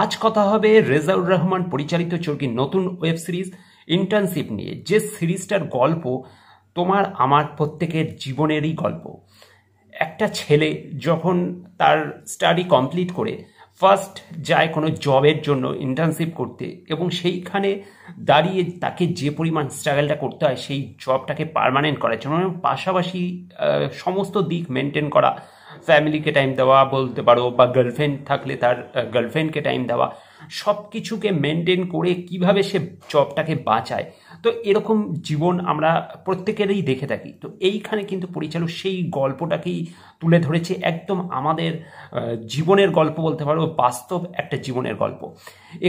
আজ কথা হবে রেজাউর রহমান পরিচালিত চরকির নতুন ওয়েব সিরিজ ইন্টার্নশিপ নিয়ে যে সিরিজটার গল্প তোমার আমার প্রত্যেকের জীবনেরই গল্প একটা ছেলে যখন তার স্টাডি কমপ্লিট করে ফার্স্ট যায় কোনো জবের জন্য ইন্টার্নশিপ করতে এবং সেইখানে দাঁড়িয়ে তাকে যে পরিমাণ স্ট্রাগলটা করতে হয় সেই জবটাকে পারমানেন্ট করার জন্য পাশাপাশি সমস্ত দিক মেনটেন করা ফ্যামিলিকে টাইম দেওয়া বলতে পারো বা গার্লফ্রেন্ড থাকলে তার গার্লফ্রেন্ডকে টাইম দেওয়া সব কিছুকে মেনটেন করে কিভাবে সে জবটাকে বাঁচায় তো এরকম জীবন আমরা প্রত্যেকেরই দেখে থাকি তো এইখানে কিন্তু পরিচালক সেই গল্পটাকেই তুলে ধরেছে একদম আমাদের জীবনের গল্প বলতে পারো বাস্তব একটা জীবনের গল্প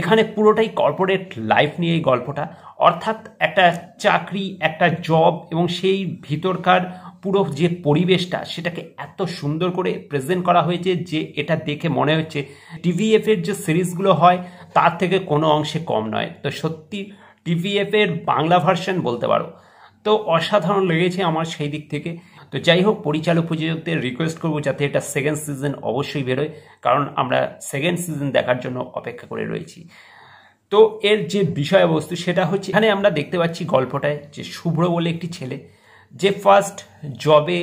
এখানে পুরোটাই কর্পোরেট লাইফ নিয়ে এই গল্পটা অর্থাৎ একটা চাকরি একটা জব এবং সেই ভিতরকার পুরো যে পরিবেশটা সেটাকে এত সুন্দর করে প্রেজেন্ট করা হয়েছে যে এটা দেখে মনে হচ্ছে টিভিএফের যে সিরিজগুলো হয় তার থেকে কোনো অংশে কম নয় তো সত্যি টিভিএফের বাংলা ভার্সন বলতে পারো তো অসাধারণ লেগেছে আমার সেই দিক থেকে তো যাই হোক পরিচালক প্রযোজকদের রিকোয়েস্ট করবো যাতে এটা সেকেন্ড সিজন অবশ্যই বেরোয় কারণ আমরা সেকেন্ড সিজন দেখার জন্য অপেক্ষা করে রয়েছি তো এর যে বিষয়বস্তু সেটা হচ্ছে এখানে আমরা দেখতে পাচ্ছি গল্পটায় যে শুভ্র বলে একটি ছেলে যে ফার্স্ট জবে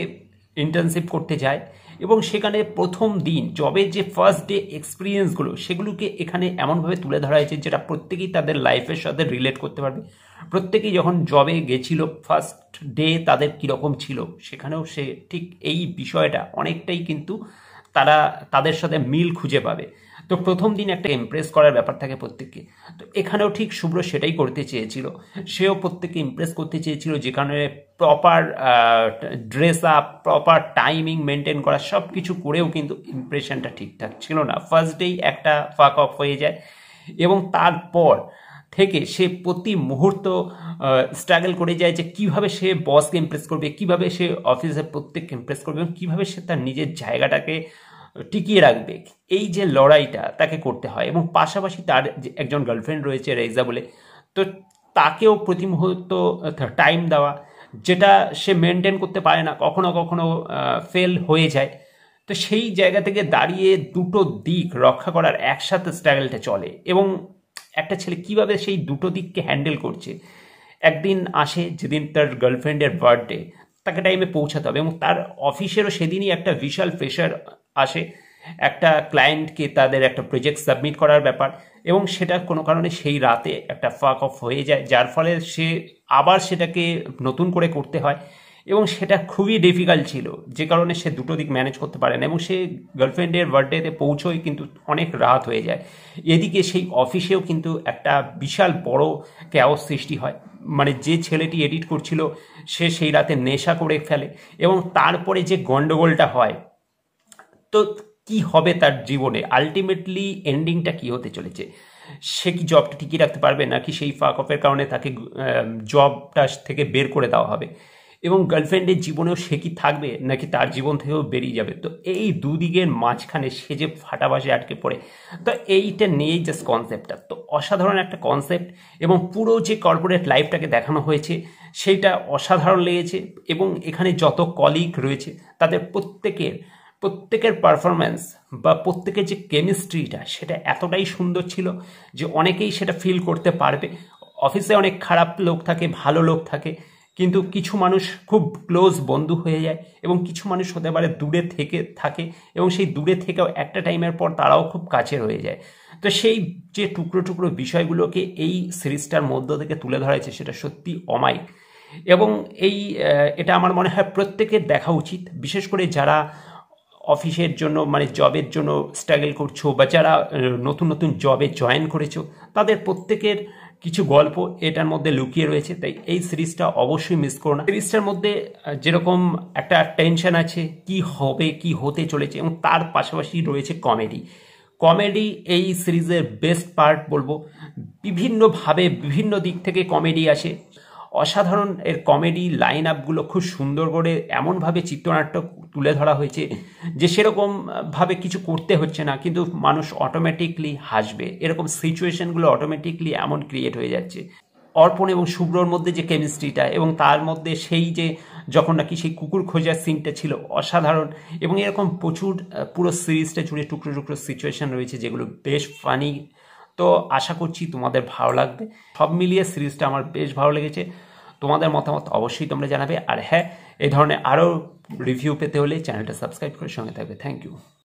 ইন্টার্নশিপ করতে যায় এবং সেখানে প্রথম দিন জবের যে ফার্স্ট ডে এক্সপিরিয়েন্সগুলো সেগুলোকে এখানে এমনভাবে তুলে ধরা হয়েছে যেটা প্রত্যেকেই তাদের লাইফের সাথে রিলেট করতে পারবে প্রত্যেকেই যখন জবে গেছিল ফার্স্ট ডে তাদের কীরকম ছিল সেখানেও সে ঠিক এই বিষয়টা অনেকটাই কিন্তু তারা তাদের সাথে মিল খুঁজে পাবে তো প্রথম দিন একটা ইমপ্রেস করার ব্যাপার থাকে প্রত্যেককে তো এখানেও ঠিক শুভ্র সেটাই করতে চেয়েছিল সেও প্রত্যেককে ইমপ্রেস করতে চেয়েছিল যে কারণে proper dress up proper timing maintain করা সব কিছু করেও কিন্তু ইমপ্রেশনটা ঠিকঠাক ছিল না ফার্স্ট ডেই একটা ফাঁক অফ হয়ে যায় এবং তারপর থেকে সে প্রতি মুহূর্ত স্ট্রাগল করে যায় যে কিভাবে সে বসকে ইমপ্রেস করবে কিভাবে সে অফিসের প্রত্যেককে ইমপ্রেস করবে এবং কীভাবে সে তার নিজের জায়গাটাকে টিকিয়ে রাখবে এই যে লড়াইটা তাকে করতে হয় এবং পাশাপাশি তার একজন গার্লফ্রেন্ড রয়েছে রেজা বলে তো তাকেও প্রতি মুহূর্ত টাইম দেওয়া যেটা সে মেনটেন করতে পারে না কখনো কখনো ফেল হয়ে যায় তো সেই জায়গা থেকে দাঁড়িয়ে দুটো দিক রক্ষা করার একসাথে স্ট্রাগলটা চলে এবং একটা ছেলে কিভাবে সেই দুটো দিককে হ্যান্ডেল করছে একদিন আসে যেদিন তার গার্লফ্রেন্ডের বার্থডে তাকে টাইমে পৌঁছাতে হবে এবং তার অফিসেরও সেদিনই একটা বিশাল প্রেশার আসে একটা ক্লায়েন্টকে তাদের একটা প্রজেক্ট সাবমিট করার ব্যাপার এবং সেটা কোনো কারণে সেই রাতে একটা ফাঁক অফ হয়ে যায় যার ফলে সে আবার সেটাকে নতুন করে করতে হয় এবং সেটা খুবই ডিফিকাল্ট ছিল যে কারণে সে দুটো দিক ম্যানেজ করতে পারে না এবং সে গার্লফ্রেন্ডের বার্থডেতে পৌঁছোই কিন্তু অনেক রাত হয়ে যায় এদিকে সেই অফিসেও কিন্তু একটা বিশাল বড় ক্যাও সৃষ্টি হয় মানে যে ছেলেটি এডিট করছিল সে সেই রাতে নেশা করে ফেলে এবং তারপরে যে গণ্ডগোলটা হয় তো কি হবে তার জীবনে আলটিমেটলি এন্ডিংটা কি হতে চলেছে সে কি জবটা ঠিকই রাখতে পারবে নাকি সেই ফাঁক অফের কারণে তাকে জবটা থেকে বের করে দেওয়া হবে এবং গার্লফ্রেন্ডের জীবনেও সে কি থাকবে নাকি তার জীবন থেকেও বেরিয়ে যাবে তো এই দুদিকের মাঝখানে সে যে ফাটাবাসে আটকে পড়ে তো এইটা নিয়েই জাস্ট কনসেপ্টটা তো অসাধারণ একটা কনসেপ্ট এবং পুরো যে কর্পোরেট লাইফটাকে দেখানো হয়েছে সেইটা অসাধারণ লেগেছে এবং এখানে যত কলিগ রয়েছে তাদের প্রত্যেকের প্রত্যেকের পারফরম্যান্স বা প্রত্যেকের যে কেমিস্ট্রিটা সেটা এতটাই সুন্দর ছিল যে অনেকেই সেটা ফিল করতে পারবে অফিসে অনেক খারাপ লোক থাকে ভালো লোক থাকে কিন্তু কিছু মানুষ খুব ক্লোজ বন্ধু হয়ে যায় এবং কিছু মানুষ হতে পারে দূরে থেকে থাকে এবং সেই দূরে থেকেও একটা টাইমের পর তারাও খুব কাছের হয়ে যায় তো সেই যে টুকরো টুকরো বিষয়গুলোকে এই সিরিজটার মধ্য থেকে তুলে ধরেছে সেটা সত্যি অমায়িক এবং এই এটা আমার মনে হয় প্রত্যেকের দেখা উচিত বিশেষ করে যারা অফিসের জন্য মানে জবের জন্য স্ট্রাগল করছো বা যারা নতুন নতুন জবে জয়েন করেছো তাদের প্রত্যেকের কিছু গল্প এটার মধ্যে লুকিয়ে রয়েছে তাই এই সিরিজটা অবশ্যই মিস করো না সিরিজটার মধ্যে যেরকম একটা টেনশন আছে কি হবে কি হতে চলেছে এবং তার পাশাপাশি রয়েছে কমেডি কমেডি এই সিরিজের বেস্ট পার্ট বলবো বিভিন্নভাবে বিভিন্ন দিক থেকে কমেডি আসে অসাধারণ এর কমেডি লাইন আপগুলো খুব সুন্দর করে এমনভাবে চিত্রনাট্য তুলে ধরা হয়েছে যে সেরকমভাবে কিছু করতে হচ্ছে না কিন্তু মানুষ অটোমেটিকলি হাসবে এরকম সিচুয়েশনগুলো অটোমেটিকলি এমন ক্রিয়েট হয়ে যাচ্ছে অর্পণ এবং শুভ্রর মধ্যে যে কেমিস্ট্রিটা এবং তার মধ্যে সেই যে যখন নাকি সেই কুকুর খোঁজার সিনটা ছিল অসাধারণ এবং এরকম প্রচুর পুরো সিরিজটা জুড়ে টুকরো টুকরো সিচুয়েশন রয়েছে যেগুলো বেশ ফানি তো আশা করছি তোমাদের ভালো লাগবে সব মিলিয়ে সিরিজটা আমার বেশ ভালো লেগেছে তোমাদের মতামত অবশ্যই তোমরা জানাবে আর হ্যাঁ এই ধরনের আরও রিভিউ পেতে হলে চ্যানেলটা সাবস্ক্রাইব করে সঙ্গে থাকবে থ্যাংক ইউ